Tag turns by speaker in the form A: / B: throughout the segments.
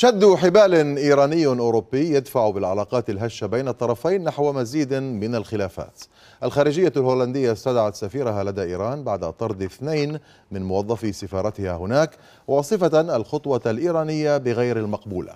A: شد حبال إيراني أوروبي يدفع بالعلاقات الهشة بين الطرفين نحو مزيد من الخلافات الخارجية الهولندية استدعت سفيرها لدى إيران بعد طرد اثنين من موظفي سفارتها هناك واصفة الخطوة الإيرانية بغير المقبولة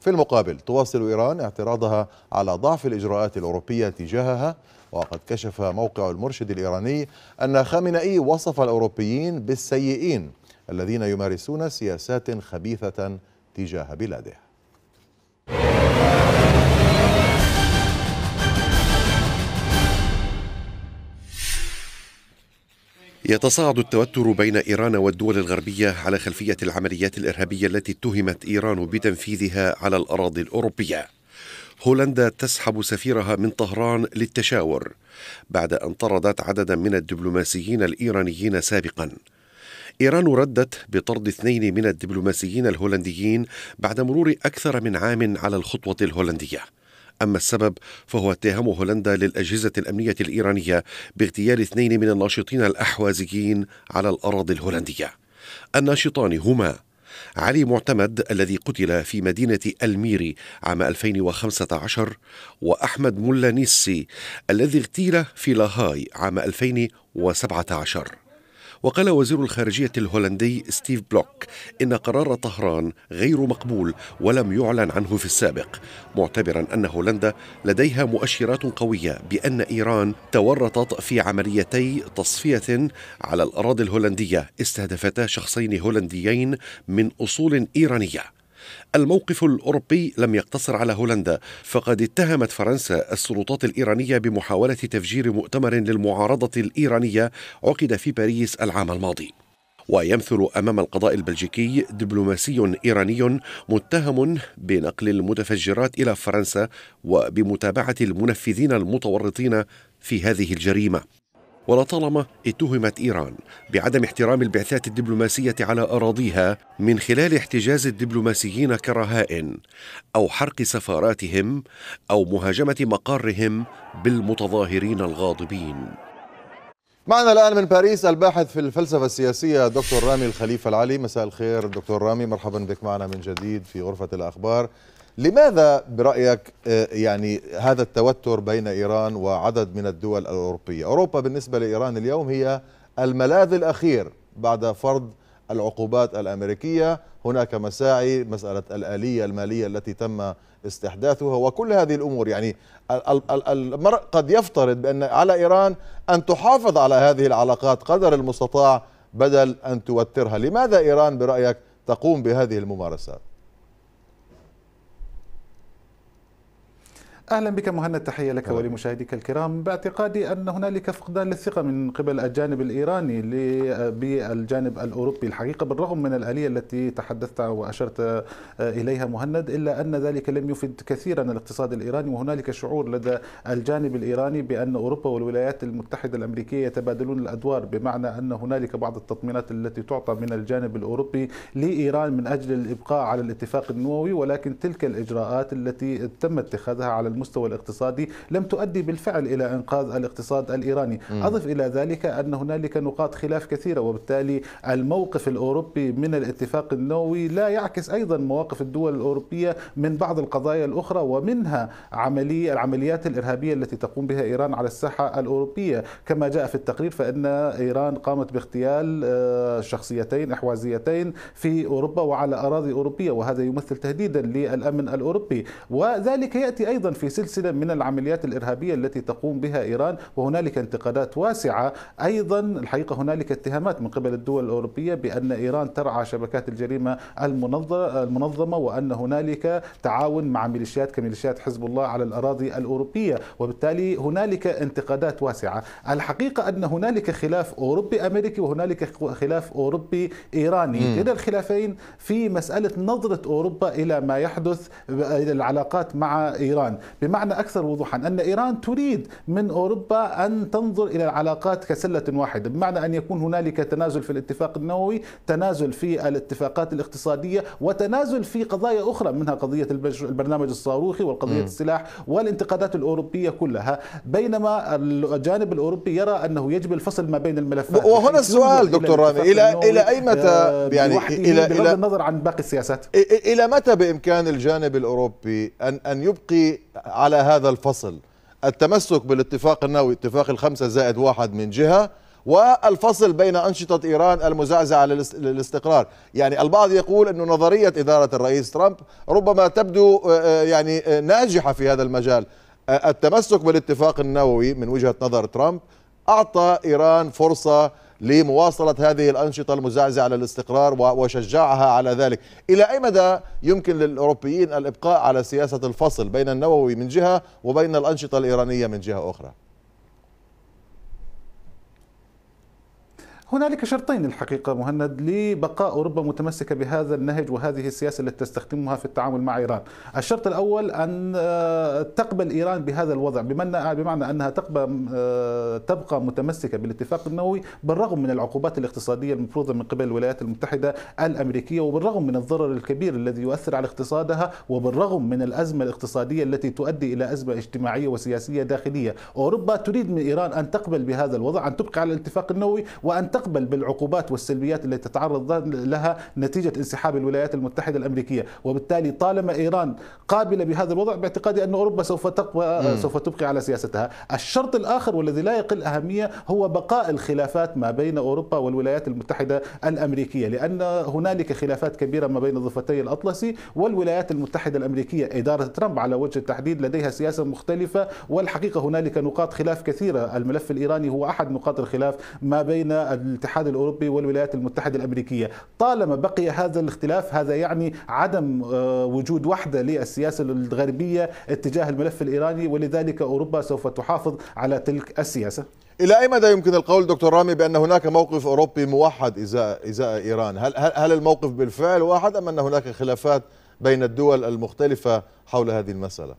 A: في المقابل تواصل إيران اعتراضها على ضعف الإجراءات الأوروبية تجاهها وقد كشف موقع المرشد الإيراني أن خامنئي وصف الأوروبيين بالسيئين الذين يمارسون سياسات خبيثة تجاه بلاده
B: يتصاعد التوتر بين ايران والدول الغربيه على خلفيه العمليات الارهابيه التي اتهمت ايران بتنفيذها على الاراضي الاوروبيه. هولندا تسحب سفيرها من طهران للتشاور بعد ان طردت عددا من الدبلوماسيين الايرانيين سابقا. إيران ردت بطرد اثنين من الدبلوماسيين الهولنديين بعد مرور أكثر من عام على الخطوة الهولندية أما السبب فهو اتهام هولندا للأجهزة الأمنية الإيرانية باغتيال اثنين من الناشطين الأحوازيين على الأراضي الهولندية الناشطان هما علي معتمد الذي قتل في مدينة الميري عام 2015 وأحمد ملا نيسي الذي اغتيل في لاهاي عام 2017 وقال وزير الخارجية الهولندي ستيف بلوك إن قرار طهران غير مقبول ولم يعلن عنه في السابق معتبرا أن هولندا لديها مؤشرات قوية بأن إيران تورطت في عمليتي تصفية على الأراضي الهولندية استهدفتا شخصين هولنديين من أصول إيرانية الموقف الأوروبي لم يقتصر على هولندا فقد اتهمت فرنسا السلطات الإيرانية بمحاولة تفجير مؤتمر للمعارضة الإيرانية عقد في باريس العام الماضي ويمثل امام القضاء البلجيكي دبلوماسي ايراني متهم بنقل المتفجرات الى فرنسا وبمتابعه المنفذين المتورطين في هذه الجريمه ولطالما اتهمت ايران بعدم احترام البعثات الدبلوماسيه على اراضيها من خلال احتجاز الدبلوماسيين كرهائن او حرق سفاراتهم او مهاجمه مقرهم بالمتظاهرين الغاضبين.
A: معنا الان من باريس الباحث في الفلسفه السياسيه دكتور رامي الخليفه العلي، مساء الخير دكتور رامي مرحبا بك معنا من جديد في غرفه الاخبار. لماذا برأيك آه، يعني هذا التوتر بين إيران وعدد من الدول الأوروبية أوروبا بالنسبة لإيران اليوم هي الملاذ الأخير بعد فرض العقوبات الأمريكية هناك مساعي مسألة الآلية المالية التي تم استحداثها وكل هذه الأمور يعني المرء قد يفترض بأن على إيران أن تحافظ على هذه العلاقات قدر المستطاع بدل أن توترها لماذا إيران برأيك تقوم بهذه الممارسات؟
C: اهلا بك مهند تحيه لك ولمشاهديك الكرام باعتقادي ان هنالك فقدان للثقه من قبل الجانب الايراني بالجانب الاوروبي الحقيقه بالرغم من الاليه التي تحدثت واشرت اليها مهند الا ان ذلك لم يفد كثيرا الاقتصاد الايراني وهنالك شعور لدى الجانب الايراني بان اوروبا والولايات المتحده الامريكيه يتبادلون الادوار بمعنى ان هنالك بعض التطمينات التي تعطى من الجانب الاوروبي لايران من اجل الابقاء على الاتفاق النووي ولكن تلك الاجراءات التي تم اتخاذها على المستوى الاقتصادي لم تؤدي بالفعل إلى إنقاذ الاقتصاد الإيراني أضف إلى ذلك أن هنالك نقاط خلاف كثيرة وبالتالي الموقف الأوروبي من الاتفاق النووي لا يعكس أيضا مواقف الدول الأوروبية من بعض القضايا الأخرى ومنها عملي العمليات الإرهابية التي تقوم بها إيران على الساحة الأوروبية كما جاء في التقرير فإن إيران قامت باغتيال آه، شخصيتين أحوازيتين في أوروبا وعلى أراضي أوروبية وهذا يمثل تهديدا للأمن الأوروبي وذلك يأتي أيضا في في سلسله من العمليات الارهابيه التي تقوم بها ايران وهنالك انتقادات واسعه ايضا الحقيقه هنالك اتهامات من قبل الدول الاوروبيه بان ايران ترعى شبكات الجريمه المنظمه وان هنالك تعاون مع ميليشيات كميليشيات حزب الله على الاراضي الاوروبيه وبالتالي هنالك انتقادات واسعه الحقيقه ان هنالك خلاف اوروبي امريكي وهنالك خلاف اوروبي ايراني لدى الخلافين في مساله نظره اوروبا الى ما يحدث الى العلاقات مع ايران بمعنى أكثر وضوحا أن إيران تريد من أوروبا أن تنظر إلى العلاقات كسلة واحدة بمعنى أن يكون هنالك تنازل في الاتفاق النووي تنازل في الاتفاقات الاقتصادية وتنازل في قضايا أخرى منها قضية البرنامج الصاروخي والقضية م. السلاح والانتقادات الأوروبية كلها بينما الجانب الأوروبي يرى أنه يجب الفصل ما بين الملفات وهنا السؤال دكتور رامي إلى إلى أي متى آه، يعني إلى بغض النظر
A: عن باقي السياسات إلى متى بإمكان الجانب الأوروبي أن أن يبقي على هذا الفصل التمسك بالاتفاق النووي اتفاق الخمسة زائد واحد من جهة والفصل بين أنشطة إيران المزعزعة للاستقرار يعني البعض يقول أن نظرية إدارة الرئيس ترامب ربما تبدو آه، آه، يعني آه، ناجحة في هذا المجال التمسك بالاتفاق النووي من وجهة نظر ترامب أعطى إيران فرصة لمواصلة هذه الأنشطة المزعزعة للاستقرار وشجعها على ذلك إلى أي مدى يمكن للأوروبيين الإبقاء على سياسة الفصل بين النووي من جهة وبين الأنشطة الإيرانية من جهة أخرى
C: هنالك شرطين الحقيقة مهند لبقاء أوروبا متمسكة بهذا النهج وهذه السياسة التي تستخدمها في التعامل مع إيران الشرط الأول أن آه، تقبل إيران بهذا الوضع بمعنى أنها آه، تبقى متمسكة بالاتفاق النووي بالرغم من العقوبات الاقتصادية المفروضة من قبل الولايات المتحدة الأمريكية وبالرغم من الضرر الكبير الذي يؤثر على اقتصادها وبالرغم من الأزمة الاقتصادية التي تؤدي إلى أزمة اجتماعية وسياسية داخلية أوروبا تريد من إيران أن تقبل بهذا الوضع أن تبقى على الاتفاق النووي وأن تقبل بالعقوبات والسلبيات التي تتعرض لها نتيجة انسحاب الولايات المتحدة الأمريكية وبالتالي طالما إيران قابلة بهذا الوضع باعتقادي أن أوروبا سوف تقوى سوف تبقي على سياستها الشرط الآخر والذي لا يقل أهمية هو بقاء الخلافات ما بين أوروبا والولايات المتحدة الأمريكية لأن هنالك خلافات كبيرة ما بين ضفتي الأطلسي والولايات المتحدة الأمريكية إدارة ترامب على وجه التحديد لديها سياسة مختلفة والحقيقة هنالك نقاط خلاف كثيرة الملف الإيراني هو أحد نقاط الخلاف ما بين الاتحاد الأوروبي والولايات المتحدة الأمريكية طالما بقي هذا الاختلاف هذا يعني عدم آه، وجود وحدة للسياسة الغربية اتجاه الملف
A: الإيراني ولذلك أوروبا سوف تحافظ على تلك السياسة إلى أي مدى يمكن القول دكتور رامي بأن هناك موقف أوروبي موحد إزاء, إزاء إيران هل, هل الموقف بالفعل واحد أم أن هناك خلافات بين الدول المختلفة حول هذه المسألة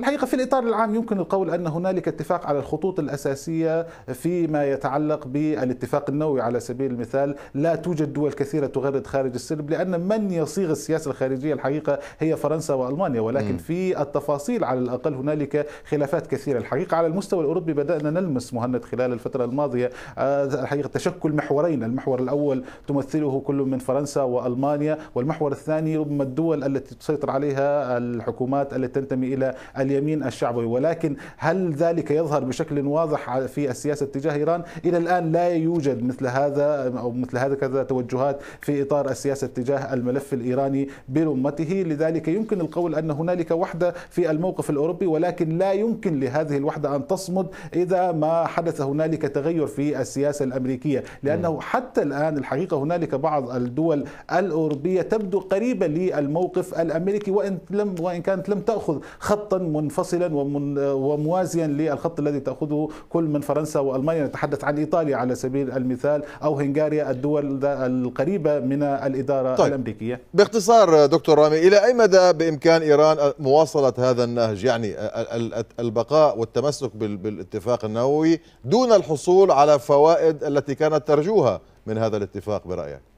C: الحقيقه في الاطار العام يمكن القول ان هنالك اتفاق على الخطوط الاساسيه فيما يتعلق بالاتفاق النووي على سبيل المثال لا توجد دول كثيره تغرد خارج السلم لان من يصيغ السياسه الخارجيه الحقيقه هي فرنسا والمانيا ولكن في التفاصيل على الاقل هنالك خلافات كثيره الحقيقه على المستوى الاوروبي بدانا نلمس مهند خلال الفتره الماضيه آه، الحقيقه تشكل محورين المحور الاول تمثله كل من فرنسا والمانيا والمحور الثاني ربما الدول التي تسيطر عليها الحكومات التي تنتمي الى اليمين الشعبوي ولكن هل ذلك يظهر بشكل واضح في السياسة تجاه إيران إلى الآن لا يوجد مثل هذا أو مثل هذا كذا توجهات في إطار السياسة تجاه الملف الإيراني برمته لذلك يمكن القول أن هنالك وحدة في الموقف الأوروبي ولكن لا يمكن لهذه الوحدة أن تصمد إذا ما حدث هنالك تغير في السياسة الأمريكية لأنه نعم. حتى الآن الحقيقة هنالك بعض الدول الأوروبية تبدو قريبة للموقف الأمريكي وإن لم وإن كانت لم تأخذ خطا منفصلا وموازيا للخط الذي تاخذه كل من فرنسا والمانيا نتحدث عن ايطاليا على سبيل المثال او هنغاريا الدول القريبه من الاداره طيب. الامريكيه
A: باختصار دكتور رامي الى اي مدى بامكان ايران مواصله هذا النهج يعني البقاء والتمسك بالاتفاق النووي دون الحصول على فوائد التي كانت ترجوها من هذا الاتفاق برايك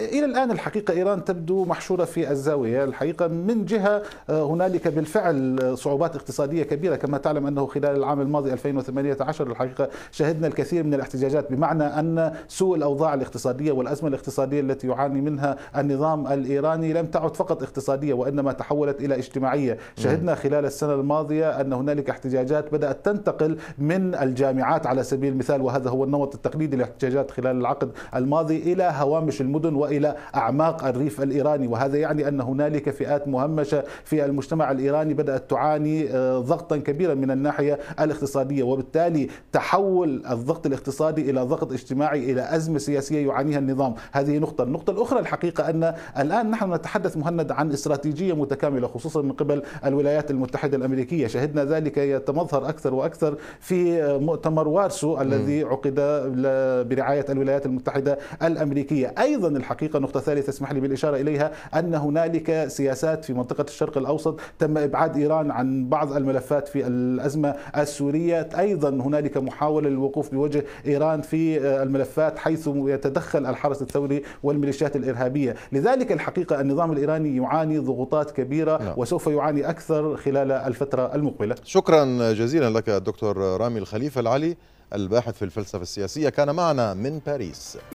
C: إلى الآن الحقيقة إيران تبدو محشورة في الزاوية الحقيقة من جهة آه، هنالك بالفعل آه، صعوبات اقتصادية كبيرة كما تعلم أنه خلال العام الماضي 2018 الحقيقة شهدنا الكثير من الاحتجاجات بمعنى أن سوء الأوضاع الاقتصادية والأزمة الاقتصادية التي يعاني منها النظام الإيراني لم تعد فقط اقتصادية وإنما تحولت إلى اجتماعية شهدنا خلال السنة الماضية أن هنالك احتجاجات بدأت تنتقل من الجامعات على سبيل المثال وهذا هو النمط التقليدي للاحتجاجات خلال العقد الماضي إلى هوامش المدن الأردن وإلى أعماق الريف الإيراني وهذا يعني أن هنالك فئات مهمشة في المجتمع الإيراني بدأت تعاني آه، ضغطا كبيرا من الناحية الاقتصادية وبالتالي تحول الضغط الاقتصادي إلى ضغط اجتماعي إلى أزمة سياسية يعانيها النظام هذه نقطة النقطة الأخرى الحقيقة أن الآن نحن نتحدث مهند عن استراتيجية متكاملة خصوصا من قبل الولايات المتحدة الأمريكية شهدنا ذلك يتمظهر أكثر وأكثر في آه، مؤتمر وارسو الذي عقد برعاية الولايات المتحدة الأمريكية أيضا الحقيقة نقطة ثالثة اسمح لي بالإشارة إليها أن هنالك سياسات في منطقة الشرق الأوسط تم إبعاد إيران عن بعض الملفات في الأزمة السورية أيضا هنالك محاولة للوقوف بوجه إيران في الملفات حيث يتدخل الحرس الثوري والميليشيات الإرهابية لذلك الحقيقة النظام الإيراني يعاني ضغوطات كبيرة نعم. وسوف يعاني أكثر
A: خلال الفترة المقبلة شكرا جزيلا لك الدكتور رامي الخليفة العلي الباحث في الفلسفة السياسية كان معنا من باريس